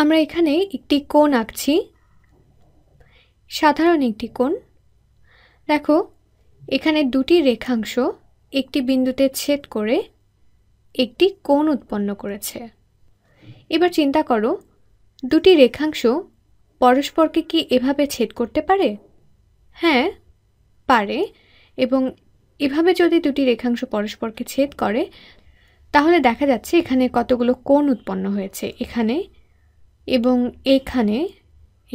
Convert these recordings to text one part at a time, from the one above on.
আমরা এখানে একটি কোণ আঁকছি সাধারণ একটি কোণ দেখো এখানে দুটি রেখাংশ একটি বিন্দুতে ছেদ করে একটি কোণ উৎপন্ন করেছে এবার চিন্তা করো দুটি রেখাংশ পরস্পরকে কি এভাবে ছেদ করতে পারে হ্যাঁ পারে এবং এভাবে যদি দুটি রেখাংশ পরস্পরকে ছেদ করে তাহলে দেখা যাচ্ছে এখানে কতগুলো কোণ উৎপন্ন হয়েছে এখানে এবং এখানে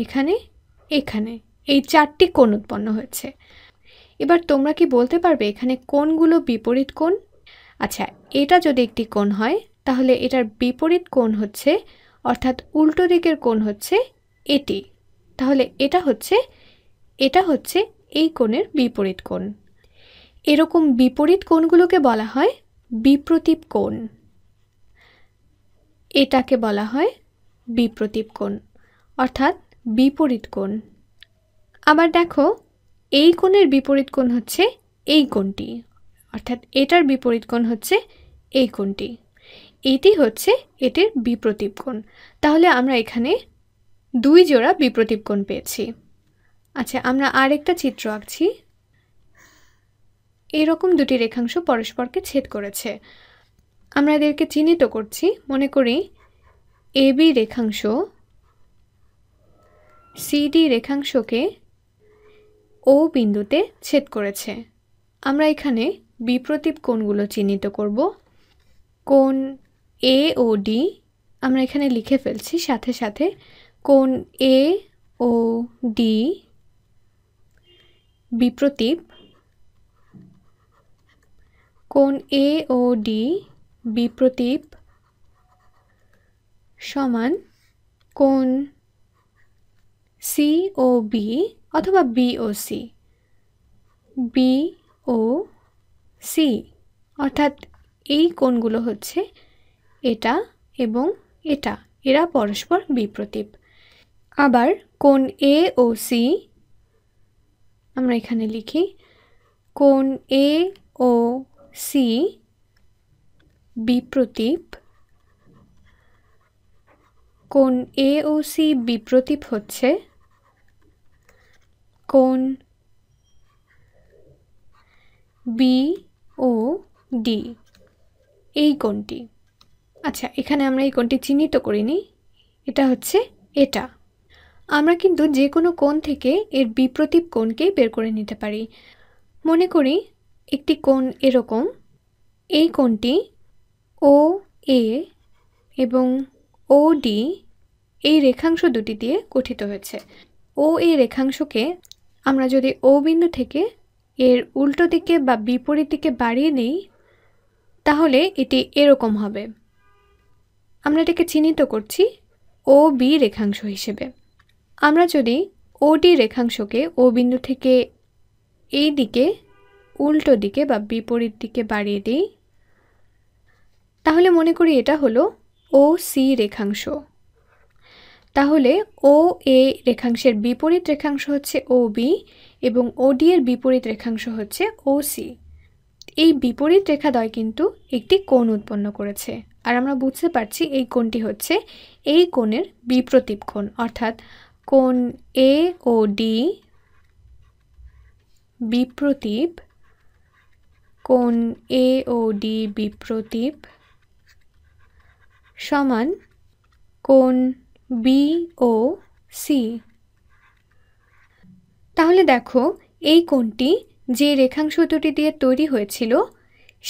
এখানে এখানে এই চারটি কোণ উৎপন্ন হয়েছে এবার তোমরা কি বলতে পারবে এখানে কোণগুলো বিপরীত কোণ আচ্ছা এটা যদি একটি কোণ হয় তাহলে এটার বিপরীত কোণ হচ্ছে অর্থাৎ উল্টো দিকের কোণ হচ্ছে এটি তাহলে এটা হচ্ছে এটা হচ্ছে এই কোণের বিপরীত কোণ এরকম বিপরীত কোণগুলোকে বলা হয় বিপ্রতীপ কোণ এটাকে বলা হয় বিপ্রতীপ কোণ অর্থাৎ বিপরীত কোণ আবার দেখো এই কোণের বিপরীত কোণ হচ্ছে এই কোণটি অর্থাৎ এটার বিপরীত কোণ হচ্ছে এই কোণটি এটি হচ্ছে এটির বিপ্রতীপ কোণ তাহলে আমরা এখানে দুই জোড়া বিপ্রতীপ কোণ পেয়েছি আচ্ছা আমরা আরেকটা চিত্র আঁকছি এরকম দুটি রেখাংশ পরস্পরকে ছেদ করেছে আমরা এদেরকে চিহ্নিত করছি মনে করি এবি রেখাংশ সিডি রেখাংশকে ও বিন্দুতে ছেদ করেছে আমরা এখানে বিপ্রতীপ কোণগুলো চিহ্নিত করব কোণ এ ও ডি আমরা এখানে লিখে ফেলছি সাথে সাথে কোণ এ ও ডি বিপ্রতীপ কোণ এ ও ডি বিপ্রতীপ সমান কোন সি ও বি অথবা বিওসি বি ও সি অর্থাৎ এই কোণগুলো হচ্ছে এটা এবং এটা এরা পরস্পর বিপ্রতীপ আবার কোন এ ও সি আমরা এখানে লিখি কোন এ ও সি বিপ্রতীপ কোন এ ও সি বিপ্রতীপ হচ্ছে কোন বি ও ডি এই কোনটি আচ্ছা এখানে আমরা এই কোনটি চিহ্নিত করিনি এটা হচ্ছে এটা আমরা কিন্তু যে কোনো কোণ থেকে এর বিপ্রতীপ কোণকে বের করে নিতে পারি মনে করি একটি কোণ এরকম এই কোণটি ও এ এবং ও ডি এই রেখাংশ দুটি দিয়ে গঠিত হয়েছে ও এই রেখাংশকে আমরা যদি ও বিন্দু থেকে এর উল্টো দিকে বা বিপরীত দিকে বাড়িয়ে নিই তাহলে এটি এরকম হবে আমরা এটাকে চিহ্নিত করছি ও বি রেখাংশ হিসেবে আমরা যদি ও ডি রেখাংশকে ও বিন্দু থেকে এই দিকে উল্টো দিকে বা বিপরীত দিকে বাড়িয়ে দিই তাহলে মনে করি এটা হলো ও সি রেখাংশ তাহলে ও এ রেখাংশের বিপরীত রেখাংশ হচ্ছে ও বি এবং ও ডি এর বিপরীত রেখাংশ হচ্ছে ও সি এই বিপরীত রেখাদ্বয় কিন্তু একটি কোণ উৎপন্ন করেছে আর আমরা বুঝতে পারছি এই কোণটি হচ্ছে এই কোণের বিপ্রতীপ কোণ অর্থাৎ কোণ এ ও ডি বিপ্রতীপ কোণ এ ও ডি বিপ্রতীপ সমান কোন বি ও সি তাহলে দেখো এই কোণটি যে রেখাংশ দুটি দিয়ে তৈরি হয়েছিল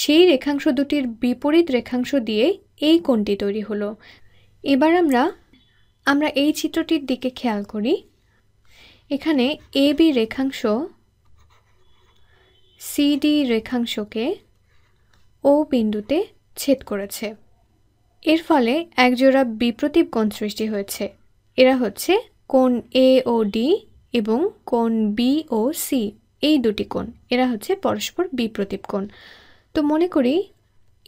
সেই রেখাংশ দুটির বিপরীত রেখাংশ দিয়ে এই কোণটি তৈরি হলো এবার আমরা আমরা এই চিত্রটির দিকে খেয়াল করি এখানে এ বি রেখাংশ সিডি রেখাংশকে ও বিন্দুতে ছেদ করেছে এর ফলে একজোড়া বিপ্রতীপ কোণ সৃষ্টি হয়েছে এরা হচ্ছে কোণ এ ও ডি এবং কোণ বি ও সি এই দুটি কোণ এরা হচ্ছে পরস্পর বিপ্রতীপ কোণ তো মনে করি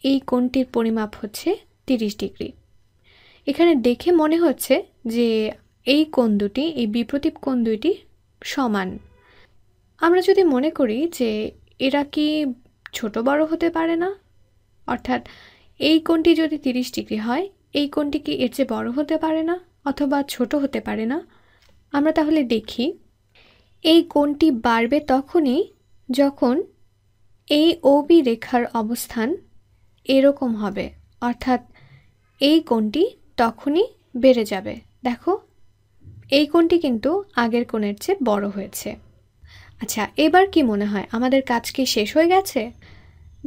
এই কোণটির পরিমাপ হচ্ছে তিরিশ ডিগ্রি এখানে দেখে মনে হচ্ছে যে এই কোণ দুটি এই বিপ্রতীপ কোণ দুইটি সমান আমরা যদি মনে করি যে এরা কি ছোট বড় হতে পারে না অর্থাৎ এই কোণটি যদি তিরিশ ডিগ্রি হয় এই কোণটি কি এর চেয়ে বড় হতে পারে না অথবা ছোট হতে পারে না আমরা তাহলে দেখি এই কোণটি বাড়বে তখনই যখন এই ওবি রেখার অবস্থান এরকম হবে অর্থাৎ এই কোণটি তখনই বেড়ে যাবে দেখো এই কোণটি কিন্তু আগের কোণের চেয়ে বড় হয়েছে আচ্ছা এবার কি মনে হয় আমাদের কাজ কি শেষ হয়ে গেছে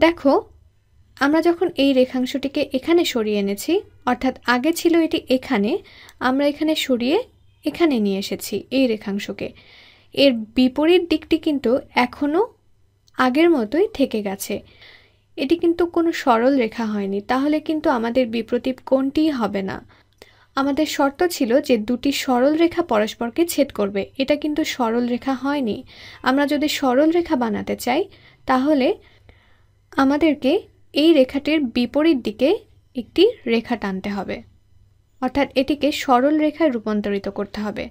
দেখো আমরা যখন এই রেখাংশটিকে এখানে সরিয়ে এনেছি অর্থাৎ আগে ছিল এটি এখানে আমরা এখানে সরিয়ে এখানে নিয়ে এসেছি এই রেখাংশকে এর বিপরীত দিকটি কিন্তু এখনও আগের মতোই থেকে গেছে এটি কিন্তু কোনো সরল রেখা হয়নি তাহলে কিন্তু আমাদের বিপ্রতীপ কোনটি হবে না আমাদের শর্ত ছিল যে দুটি সরল রেখা পরস্পরকে ছেদ করবে এটা কিন্তু সরল রেখা হয়নি আমরা যদি সরল রেখা বানাতে চাই তাহলে আমাদেরকে এই রেখাটির বিপরীত দিকে একটি রেখা টানতে হবে অর্থাৎ এটিকে সরল রেখায় রূপান্তরিত করতে হবে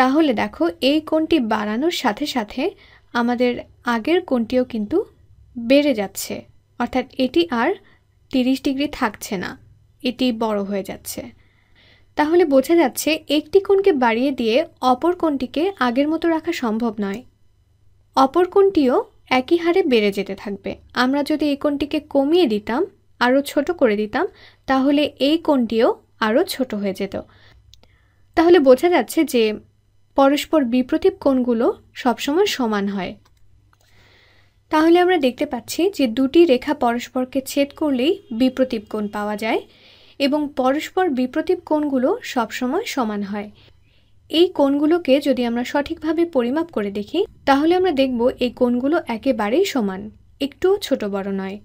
তাহলে দেখো এই কোণটি বাড়ানোর সাথে সাথে আমাদের আগের কোণটিও কিন্তু বেড়ে যাচ্ছে অর্থাৎ এটি আর তিরিশ ডিগ্রি থাকছে না এটি বড় হয়ে যাচ্ছে তাহলে বোঝা যাচ্ছে একটি কোণকে বাড়িয়ে দিয়ে অপর কোণটিকে আগের মতো রাখা সম্ভব নয় অপর কোণটিও একই হারে বেড়ে যেতে থাকবে আমরা যদি এই কোণটিকে কমিয়ে দিতাম আরও ছোট করে দিতাম তাহলে এই কোণটিও আরও ছোট হয়ে যেত তাহলে বোঝা যাচ্ছে যে পরস্পর বিপ্রতীপ কোণগুলো সবসময় সমান হয় তাহলে আমরা দেখতে পাচ্ছি যে দুটি রেখা পরস্পরকে ছেদ করলেই বিপ্রতীপ কোণ পাওয়া যায় এবং পরস্পর বিপ্রতীপ কোণগুলো সবসময় সমান হয় এই কোণগুলোকে যদি আমরা সঠিকভাবে পরিমাপ করে দেখি তাহলে আমরা দেখব এই কোণগুলো একেবারেই সমান একটুও ছোট বড় নয়